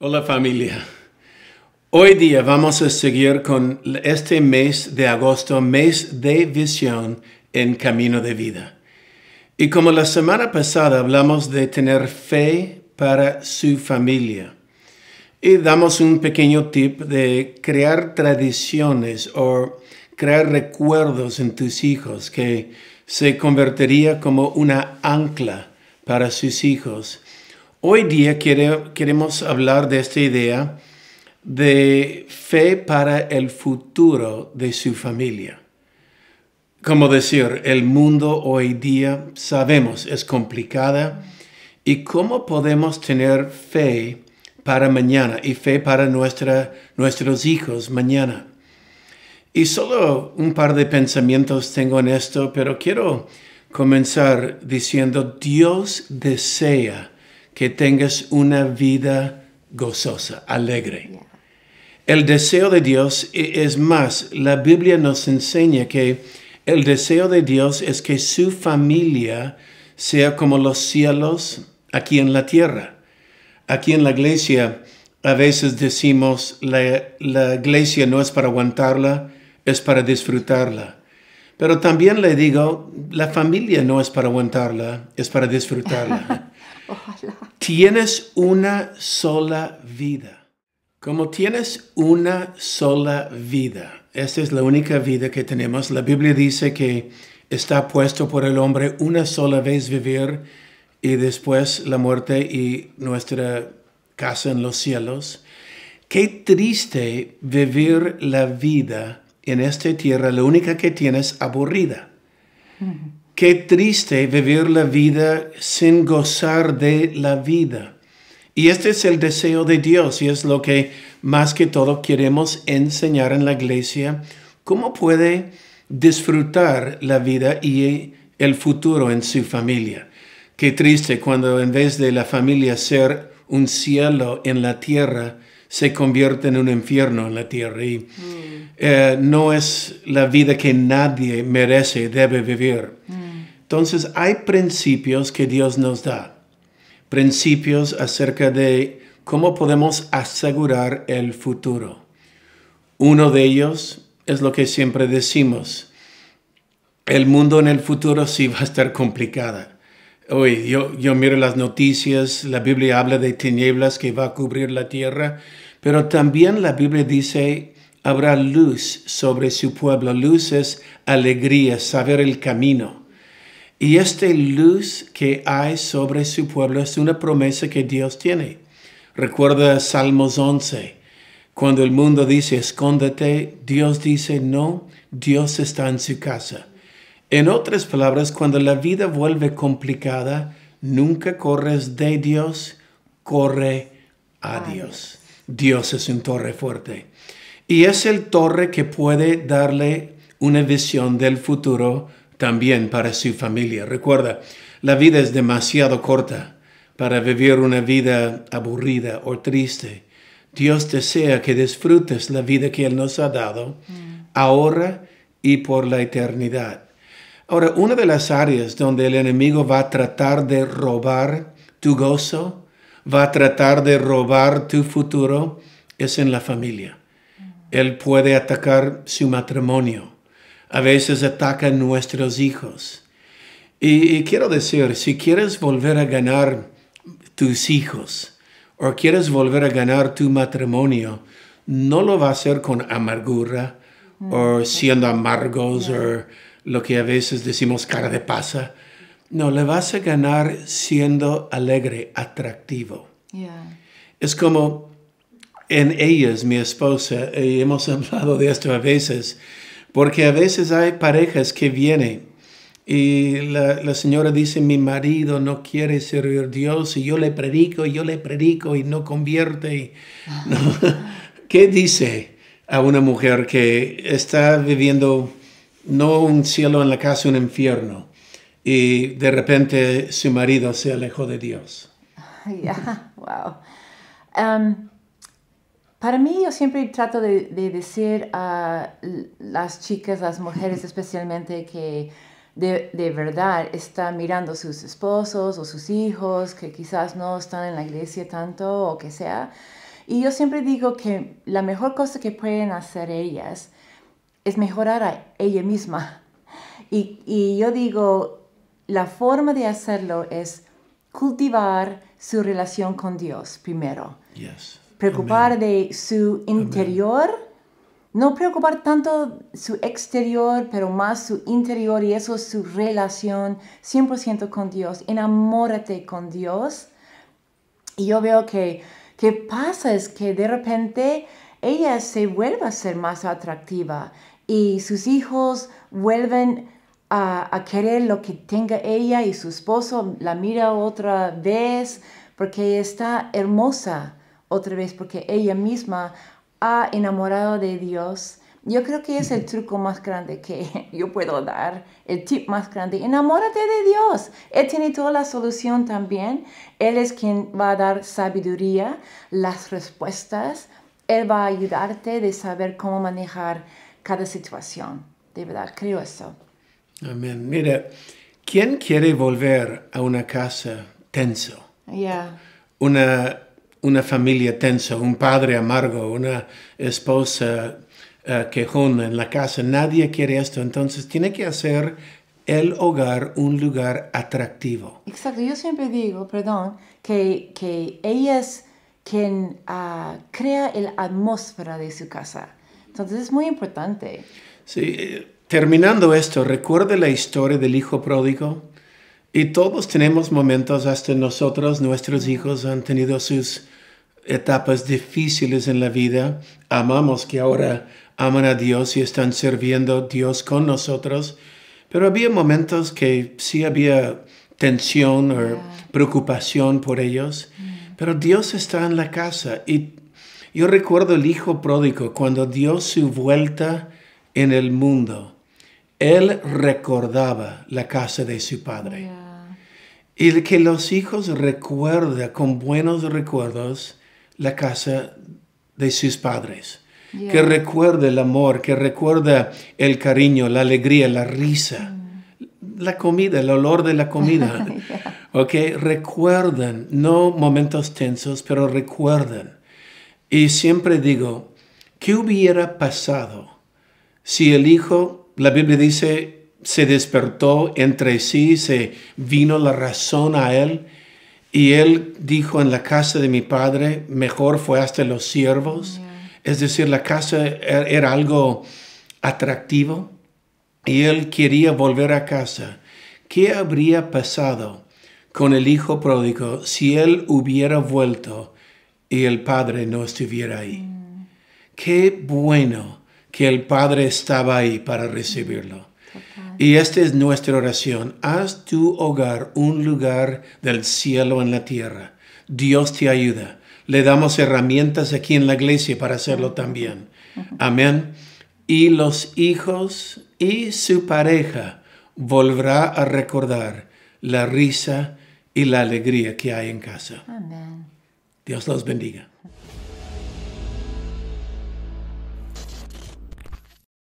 Hola familia. Hoy día vamos a seguir con este mes de agosto, mes de visión en camino de vida. Y como la semana pasada hablamos de tener fe para su familia. Y damos un pequeño tip de crear tradiciones o crear recuerdos en tus hijos que se convertiría como una ancla para sus hijos Hoy día queremos hablar de esta idea de fe para el futuro de su familia. Como decir, el mundo hoy día, sabemos, es complicada. ¿Y cómo podemos tener fe para mañana y fe para nuestra, nuestros hijos mañana? Y solo un par de pensamientos tengo en esto, pero quiero comenzar diciendo, Dios desea que tengas una vida gozosa, alegre. El deseo de Dios e, es más, la Biblia nos enseña que el deseo de Dios es que su familia sea como los cielos aquí en la tierra. Aquí en la iglesia a veces decimos, la, la iglesia no es para aguantarla, es para disfrutarla. Pero también le digo, la familia no es para aguantarla, es para disfrutarla. Tienes una sola vida. Como tienes una sola vida, esta es la única vida que tenemos. La Biblia dice que está puesto por el hombre una sola vez vivir y después la muerte y nuestra casa en los cielos. Qué triste vivir la vida en esta tierra, la única que tienes, aburrida. Qué triste vivir la vida sin gozar de la vida. Y este es el deseo de Dios y es lo que más que todo queremos enseñar en la iglesia, cómo puede disfrutar la vida y el futuro en su familia. Qué triste cuando en vez de la familia ser un cielo en la tierra, se convierte en un infierno en la tierra. Y mm. eh, no es la vida que nadie merece, debe vivir. Mm. Entonces hay principios que Dios nos da, principios acerca de cómo podemos asegurar el futuro. Uno de ellos es lo que siempre decimos, el mundo en el futuro sí va a estar complicada. Hoy yo, yo miro las noticias, la Biblia habla de tinieblas que va a cubrir la tierra, pero también la Biblia dice habrá luz sobre su pueblo, luces, alegría, saber el camino. Y esta luz que hay sobre su pueblo es una promesa que Dios tiene. Recuerda Salmos 11. Cuando el mundo dice escóndete, Dios dice no, Dios está en su casa. En otras palabras, cuando la vida vuelve complicada, nunca corres de Dios, corre a Dios. Dios es un torre fuerte. Y es el torre que puede darle una visión del futuro también para su familia. Recuerda, la vida es demasiado corta para vivir una vida aburrida o triste. Dios desea que disfrutes la vida que Él nos ha dado mm. ahora y por la eternidad. Ahora, una de las áreas donde el enemigo va a tratar de robar tu gozo, va a tratar de robar tu futuro, es en la familia. Mm. Él puede atacar su matrimonio a veces atacan nuestros hijos. Y, quiero decir, si quieres volver a ganar tus hijos o quieres volver a ganar tu matrimonio, no lo va a hacer con amargura o siendo amargos o lo que a veces decimos cara de pasa. No, le vas a ganar siendo alegre, atractivo. Es como en ellas, mi esposa, y hemos hablado de esto a veces, porque a veces hay parejas que vienen y la, señora dice, mi marido no quiere servir a Dios y yo le predico yo le predico y no convierte. Ah. ¿Qué dice a una mujer que está viviendo no un cielo en la casa, un infierno? Y de repente su marido se alejó de Dios. wow. Em, para mí yo siempre trato de, decir a las chicas, las mujeres especialmente, que de, verdad están mirando sus esposos o sus hijos, que quizás no están en la iglesia tanto o que sea. Y yo siempre digo que la mejor cosa que pueden hacer ellas es mejorar a ella misma. Y, y yo digo, la forma de hacerlo es cultivar su relación con Dios primero. Yes preocupar de su interior, no preocupar tanto su exterior, pero más su interior y eso es su relación 100% con Dios. Enamórate con Dios. Y yo veo que, que pasa es que de repente ella se vuelve a ser más atractiva y sus hijos vuelven a, a, querer lo que tenga ella y su esposo la mira otra vez porque está hermosa otra vez porque ella misma ha enamorado de Dios. Yo creo que es el truco más grande que yo puedo dar, el tip más grande. Enamórate de Dios. Él tiene toda la solución también. Él es quien va a dar sabiduría, las respuestas. Él va a ayudarte de saber cómo manejar cada situación. De verdad, creo eso. Amén. Mira, ¿quién quiere volver a una casa tenso? Ya. Una una familia tensa, un padre amargo, una esposa eh, quejona en la casa. Nadie quiere esto, entonces tiene que hacer el hogar un lugar atractivo. Exacto, yo siempre digo, perdón, que, que ella es quien ah, crea la atmósfera de su casa. Entonces es muy importante. Sí, eh, terminando esto, recuerde la historia del hijo pródigo? Y todos tenemos momentos, hasta nosotros, nuestros hijos han tenido sus etapas difíciles en la vida. Amamos que ahora aman a Dios y están sirviendo a Dios con nosotros. Pero había momentos que sí había tensión o preocupación por ellos. Pero Dios está en la casa. Y yo recuerdo el hijo pródigo cuando dio su vuelta en el mundo. Él recordaba la casa de su padre. Y que los hijos recuerden con buenos recuerdos la casa de sus padres. Que recuerden el amor, que recuerda el cariño, la alegría, la risa, mm. la comida, el olor de la comida. recuerden, no momentos tensos, pero recuerden. Y siempre digo, ¿qué hubiera pasado si el hijo, la Biblia dice, se despertó entre sí, se vino la razón a él. Y él dijo, en la casa de mi padre, mejor fue hasta los siervos. Es decir, la casa er-, era algo atractivo. Y él quería volver a casa. ¿Qué habría pasado con el hijo pródigo si él hubiera vuelto y el padre no estuviera ahí? Mm. Qué bueno que el padre estaba ahí para recibirlo. Y esta es nuestra oración. Haz tu hogar un lugar del cielo en la tierra. Dios te ayuda. Le damos herramientas aquí en la iglesia para hacerlo también. Amén. Y los hijos y su pareja volverá a recordar la risa y la alegría que hay en casa. Amén. Dios los bendiga.